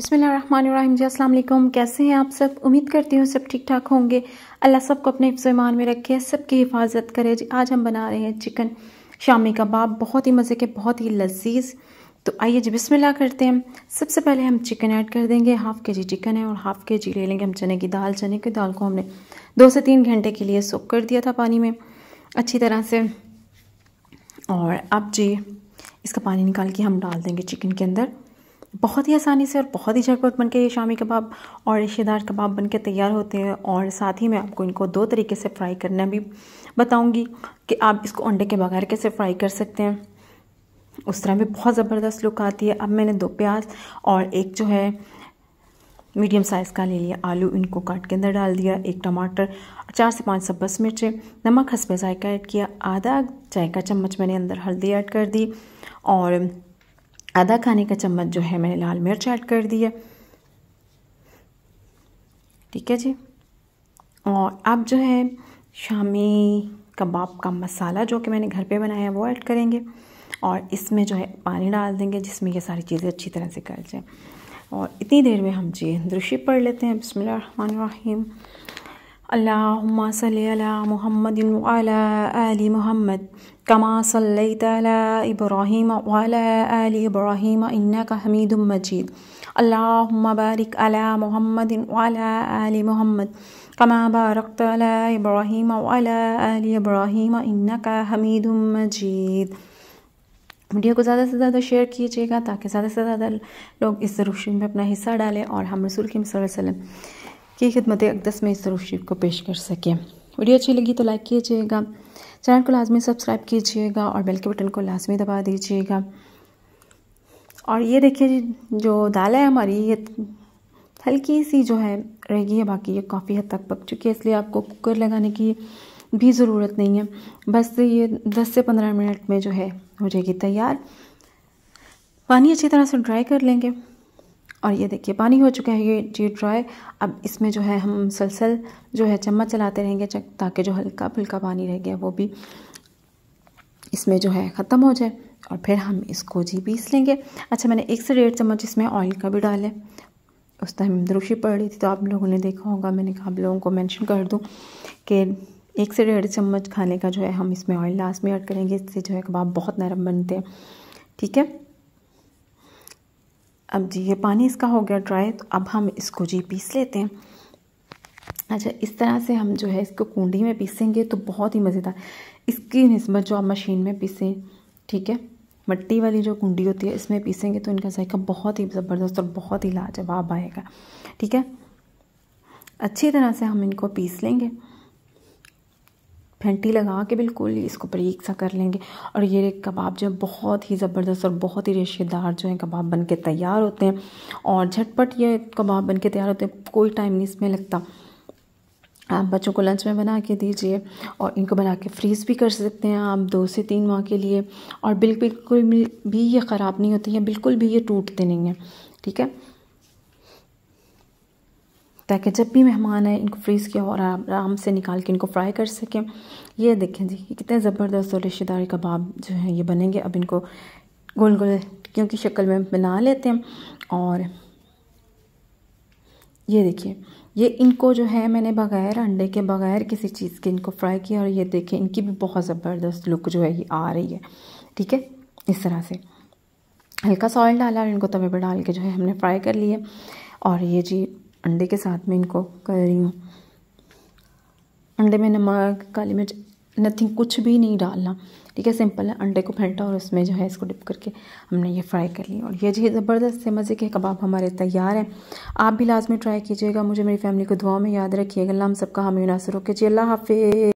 बसमीम जी कैसे हैं आप सब उम्मीद करती हूँ सब ठीक ठाक होंगे अल्लाह सबको अपने हिफ्जमान में रखे सबकी हिफाजत करे जी आज हम बना रहे हैं चिकन शामी कबाब बहुत ही मज़े के बहुत ही लजीज तो आइए जी बिस्मिल्लाह करते हैं सबसे पहले हम चिकन ऐड कर देंगे हाफ़ के जी चिकन है और हाफ़ के जी ले लेंगे हम चने की दाल चने की दाल को हमने दो से तीन घंटे के लिए सोख कर दिया था पानी में अच्छी तरह से और अब जी इसका पानी निकाल के हम डाल देंगे चिकन के अंदर बहुत ही आसानी से और बहुत ही झटपट बन के ये शामी कबाब और रिश्तेदार कबाब बन के तैयार होते हैं और साथ ही मैं आपको इनको दो तरीके से फ्राई करना भी बताऊंगी कि आप इसको अंडे के बगैर कैसे फ्राई कर सकते हैं उस तरह भी बहुत ज़बरदस्त लुक आती है अब मैंने दो प्याज और एक जो है मीडियम साइज़ का ले लिया आलू इनको काट के अंदर डाल दिया एक टमाटर चार से पाँच सब्बस मिर्चें नमक हंसपे जायका ऐड किया आधा चाय का चम्मच मैंने अंदर हल्दी ऐड कर दी और आधा खाने का चम्मच जो है मैंने लाल मिर्च ऐड कर दी है ठीक है जी और अब जो है शामी कबाब का मसाला जो कि मैंने घर पे बनाया है वो ऐड करेंगे और इसमें जो है पानी डाल देंगे जिसमें ये सारी चीज़ें अच्छी तरह से कर जाएँ और इतनी देर में हम जी दृश्य पढ़ लेते हैं बसमिल्ल اللهم صل على محمد وعلى آل محمد كما صليت على إبراهيم وعلى آل إبراهيم إنك حميد مجيد اللهم بارك على محمد وعلى آل محمد كما باركت على إبراهيم وعلى آل إبراهيم إنك حميد مجيد वीडियो को ज़्यादा से ज़्यादा शेयर कीजिएगा ताकि ज़्यादा से ज़्यादा लोग इस रोशनी में अपना हिस्सा डालें और हम रसूल के वसल्लम की खिदमत अकदस में इस शरीफ को पेश कर सकें वीडियो अच्छी लगी तो लाइक कीजिएगा चैनल को लाजमी सब्सक्राइब कीजिएगा और बेल के बटन को लाजमी दबा दीजिएगा और ये देखिए जो दाल है हमारी ये हल्की सी जो है रहेगी है बाकी ये काफ़ी हद तक पक चुकी है इसलिए आपको कुकर लगाने की भी ज़रूरत नहीं है बस ये 10 से 15 मिनट में जो है हो जाएगी तैयार पानी अच्छी तरह से ड्राई कर लेंगे और ये देखिए पानी हो चुका है ये जी ड्राई अब इसमें जो है हम मुसलसल जो है चम्मच चलाते रहेंगे ताकि जो हल्का फुल्का पानी रह गया वो भी इसमें जो है ख़त्म हो जाए और फिर हम इसको जी पीस लेंगे अच्छा मैंने एक से डेढ़ चम्मच इसमें ऑयल का भी डाला उस टाइम दुरुशी पड़ रही थी तो आप लोगों ने देखा होगा मैंने कहा आप लोगों को मेंशन कर दूं कि एक से डेढ़ चम्मच खाने का जो है हम इसमें ऑयल लास्ट में ऐड करेंगे इससे जो है कबाब बहुत नरम बनते हैं ठीक है अब जी ये पानी इसका हो गया ड्राई तो अब हम इसको जी पीस लेते हैं अच्छा इस तरह से हम जो है इसको कुंडी में पीसेंगे तो बहुत ही मज़ेदार इसकी नस्बत जो आप मशीन में पीसें ठीक है मट्टी वाली जो कुंडी होती है इसमें पीसेंगे तो इनका जायका बहुत ही ज़बरदस्त और बहुत ही लाजवाब आएगा ठीक है अच्छी तरह से हम इनको पीस लेंगे फेंटी लगा के बिल्कुल इसको बरीक सा कर लेंगे और ये कबाब जो है बहुत ही ज़बरदस्त और बहुत ही रेशेदार जो है कबाब बन के तैयार होते हैं और झटपट ये कबाब बन के तैयार होते हैं कोई टाइम नहीं इसमें लगता आप बच्चों को लंच में बना के दीजिए और इनको बना के फ्रीज़ भी कर सकते हैं आप दो से तीन माह के लिए और बिल्कुल भी ये ख़राब नहीं होते हैं बिल्कुल भी ये टूटते नहीं हैं ठीक है ताकि जब भी मेहमान आए इनको फ्रीज़ किया और आराम से निकाल के इनको फ्राई कर सकें ये देखें जी कि कितने ज़बरदस्त और रिश्तेदारी कबाब जो है ये बनेंगे अब इनको गोल गोल क्योंकि शक्ल में बना लेते हैं और ये देखिए ये इनको जो है मैंने बग़ैर अंडे के बग़ैर किसी चीज़ के इनको फ्राई किया और ये देखें इनकी भी बहुत ज़बरदस्त लुक जो है ये आ रही है ठीक है इस तरह से हल्का सॉल्ट डाला और इनको तवे पर डाल के जो है हमने फ्राई कर लिए और ये जी अंडे के साथ में इनको कर रही हूँ अंडे में नमक काली मिर्च नथिंग कुछ भी नहीं डालना ठीक है सिंपल है अंडे को फेंटा और उसमें जो है इसको डिप करके हमने ये फ्राई कर लिया और ये जी ज़बरदस्त से मज़े के कबाब हमारे तैयार हैं आप भी लाजमी ट्राई कीजिएगा मुझे मेरी फैमिली को दुआ में याद रखिएगा हम सबका हमें नासर हो कीजिए अल्लाह हाफि